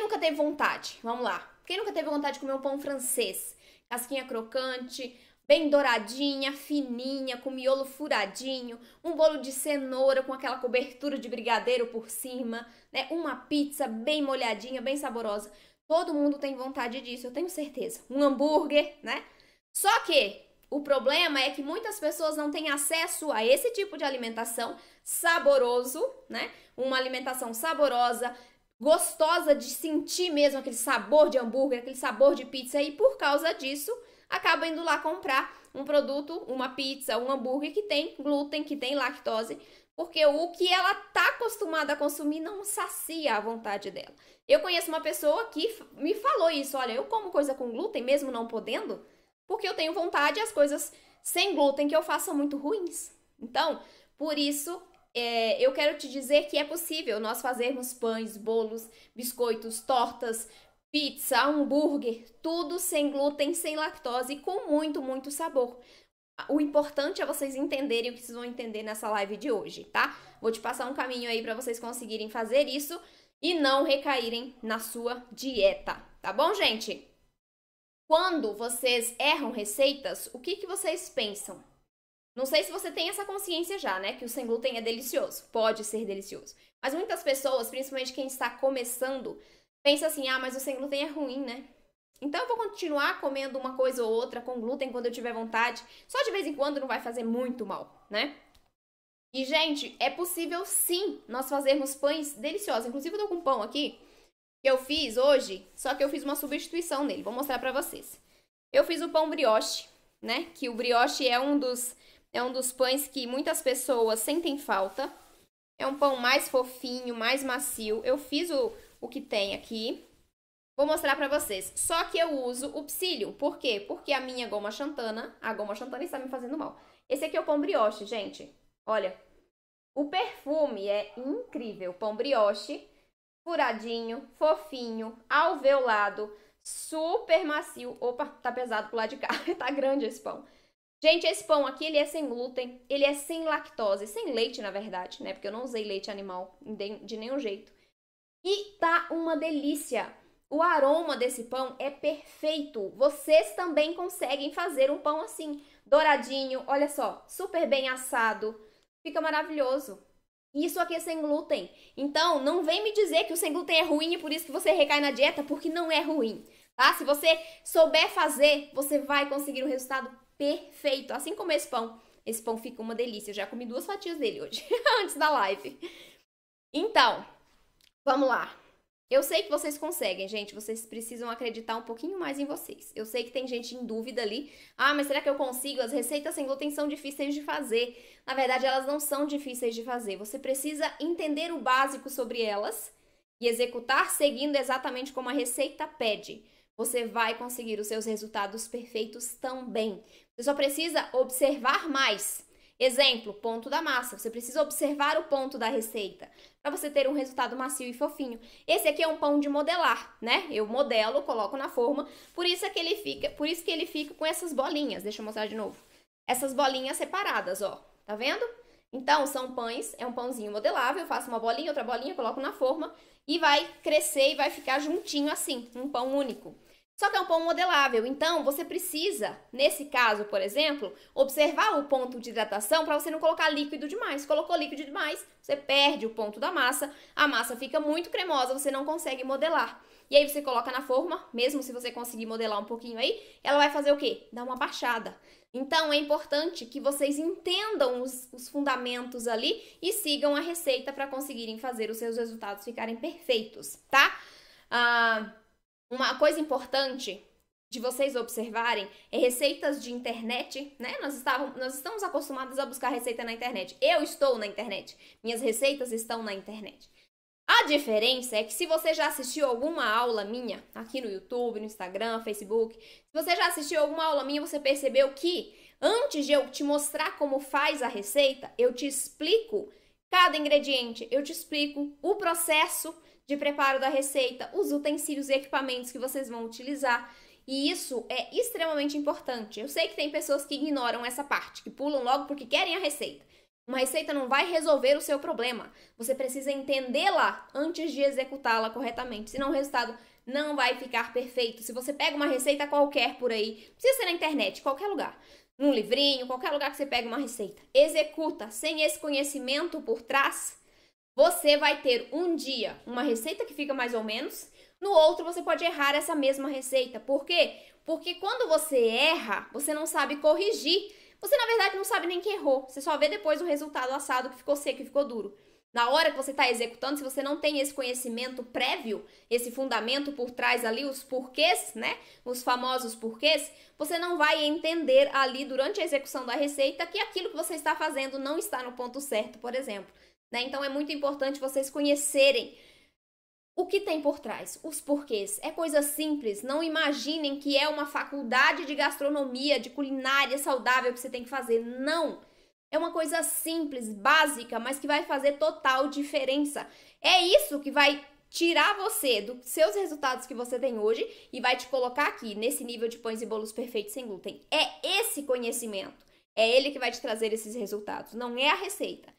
Quem nunca teve vontade? Vamos lá. Quem nunca teve vontade de comer um pão francês? Casquinha crocante, bem douradinha, fininha, com miolo furadinho, um bolo de cenoura com aquela cobertura de brigadeiro por cima, né? Uma pizza bem molhadinha, bem saborosa. Todo mundo tem vontade disso, eu tenho certeza. Um hambúrguer, né? Só que o problema é que muitas pessoas não têm acesso a esse tipo de alimentação saboroso, né? Uma alimentação saborosa, gostosa de sentir mesmo aquele sabor de hambúrguer, aquele sabor de pizza e por causa disso acaba indo lá comprar um produto, uma pizza, um hambúrguer que tem glúten, que tem lactose, porque o que ela tá acostumada a consumir não sacia a vontade dela. Eu conheço uma pessoa que me falou isso, olha, eu como coisa com glúten mesmo não podendo, porque eu tenho vontade e as coisas sem glúten que eu faço são muito ruins. Então, por isso é, eu quero te dizer que é possível nós fazermos pães, bolos, biscoitos, tortas, pizza, hambúrguer, tudo sem glúten, sem lactose e com muito, muito sabor. O importante é vocês entenderem o que vocês vão entender nessa live de hoje, tá? Vou te passar um caminho aí para vocês conseguirem fazer isso e não recaírem na sua dieta, tá bom, gente? Quando vocês erram receitas, o que, que vocês pensam? Não sei se você tem essa consciência já, né? Que o sem glúten é delicioso. Pode ser delicioso. Mas muitas pessoas, principalmente quem está começando, pensa assim: ah, mas o sem glúten é ruim, né? Então eu vou continuar comendo uma coisa ou outra com glúten quando eu tiver vontade. Só de vez em quando não vai fazer muito mal, né? E, gente, é possível sim nós fazermos pães deliciosos. Inclusive, eu tô com um pão aqui que eu fiz hoje, só que eu fiz uma substituição nele. Vou mostrar pra vocês. Eu fiz o pão brioche, né? Que o brioche é um dos é um dos pães que muitas pessoas sentem falta. É um pão mais fofinho, mais macio. Eu fiz o, o que tem aqui. Vou mostrar para vocês. Só que eu uso o psílio. Por quê? Porque a minha goma xantana, a goma xantana está me fazendo mal. Esse aqui é o pão brioche, gente. Olha. O perfume é incrível. Pão brioche, furadinho, fofinho, alveolado, super macio. Opa, tá pesado pro lado de cá. tá grande esse pão. Gente, esse pão aqui, ele é sem glúten, ele é sem lactose, sem leite, na verdade, né? Porque eu não usei leite animal de nenhum jeito. E tá uma delícia! O aroma desse pão é perfeito. Vocês também conseguem fazer um pão assim, douradinho, olha só, super bem assado. Fica maravilhoso. Isso aqui é sem glúten. Então, não vem me dizer que o sem glúten é ruim e por isso que você recai na dieta, porque não é ruim, tá? Se você souber fazer, você vai conseguir um resultado perfeito. Assim como esse pão. Esse pão fica uma delícia. Eu já comi duas fatias dele hoje, antes da live. Então, vamos lá. Eu sei que vocês conseguem, gente. Vocês precisam acreditar um pouquinho mais em vocês. Eu sei que tem gente em dúvida ali. Ah, mas será que eu consigo? As receitas sem glúten são difíceis de fazer. Na verdade, elas não são difíceis de fazer. Você precisa entender o básico sobre elas e executar seguindo exatamente como a receita pede. Você vai conseguir os seus resultados perfeitos também. Você só precisa observar mais Exemplo, ponto da massa. Você precisa observar o ponto da receita para você ter um resultado macio e fofinho. Esse aqui é um pão de modelar, né? Eu modelo, coloco na forma, por isso é que ele fica, por isso que ele fica com essas bolinhas. Deixa eu mostrar de novo. Essas bolinhas separadas, ó. Tá vendo? Então, são pães, é um pãozinho modelável, eu faço uma bolinha, outra bolinha, coloco na forma e vai crescer e vai ficar juntinho assim, um pão único. Só que é um pão modelável, então você precisa, nesse caso, por exemplo, observar o ponto de hidratação para você não colocar líquido demais. Colocou líquido demais, você perde o ponto da massa, a massa fica muito cremosa, você não consegue modelar. E aí você coloca na forma, mesmo se você conseguir modelar um pouquinho aí, ela vai fazer o quê? Dar uma baixada. Então é importante que vocês entendam os, os fundamentos ali e sigam a receita para conseguirem fazer os seus resultados ficarem perfeitos, tá? Ah, uma coisa importante de vocês observarem é receitas de internet, né? Nós, estávamos, nós estamos acostumados a buscar receita na internet. Eu estou na internet. Minhas receitas estão na internet. A diferença é que se você já assistiu alguma aula minha aqui no YouTube, no Instagram, Facebook, se você já assistiu alguma aula minha, você percebeu que antes de eu te mostrar como faz a receita, eu te explico cada ingrediente, eu te explico o processo de preparo da receita, os utensílios e equipamentos que vocês vão utilizar. E isso é extremamente importante. Eu sei que tem pessoas que ignoram essa parte, que pulam logo porque querem a receita. Uma receita não vai resolver o seu problema. Você precisa entendê-la antes de executá-la corretamente, senão o resultado não vai ficar perfeito. Se você pega uma receita qualquer por aí, precisa ser na internet, qualquer lugar, num livrinho, qualquer lugar que você pega uma receita, executa sem esse conhecimento por trás, você vai ter um dia uma receita que fica mais ou menos, no outro você pode errar essa mesma receita. Por quê? Porque quando você erra, você não sabe corrigir. Você na verdade não sabe nem que errou. Você só vê depois o resultado assado que ficou seco, e ficou duro. Na hora que você está executando, se você não tem esse conhecimento prévio, esse fundamento por trás ali, os porquês, né? Os famosos porquês, você não vai entender ali durante a execução da receita que aquilo que você está fazendo não está no ponto certo, por exemplo. Né? Então é muito importante vocês conhecerem o que tem por trás, os porquês. É coisa simples, não imaginem que é uma faculdade de gastronomia, de culinária saudável que você tem que fazer. Não! É uma coisa simples, básica, mas que vai fazer total diferença. É isso que vai tirar você dos seus resultados que você tem hoje e vai te colocar aqui, nesse nível de pães e bolos perfeitos sem glúten. É esse conhecimento. É ele que vai te trazer esses resultados, não é a receita.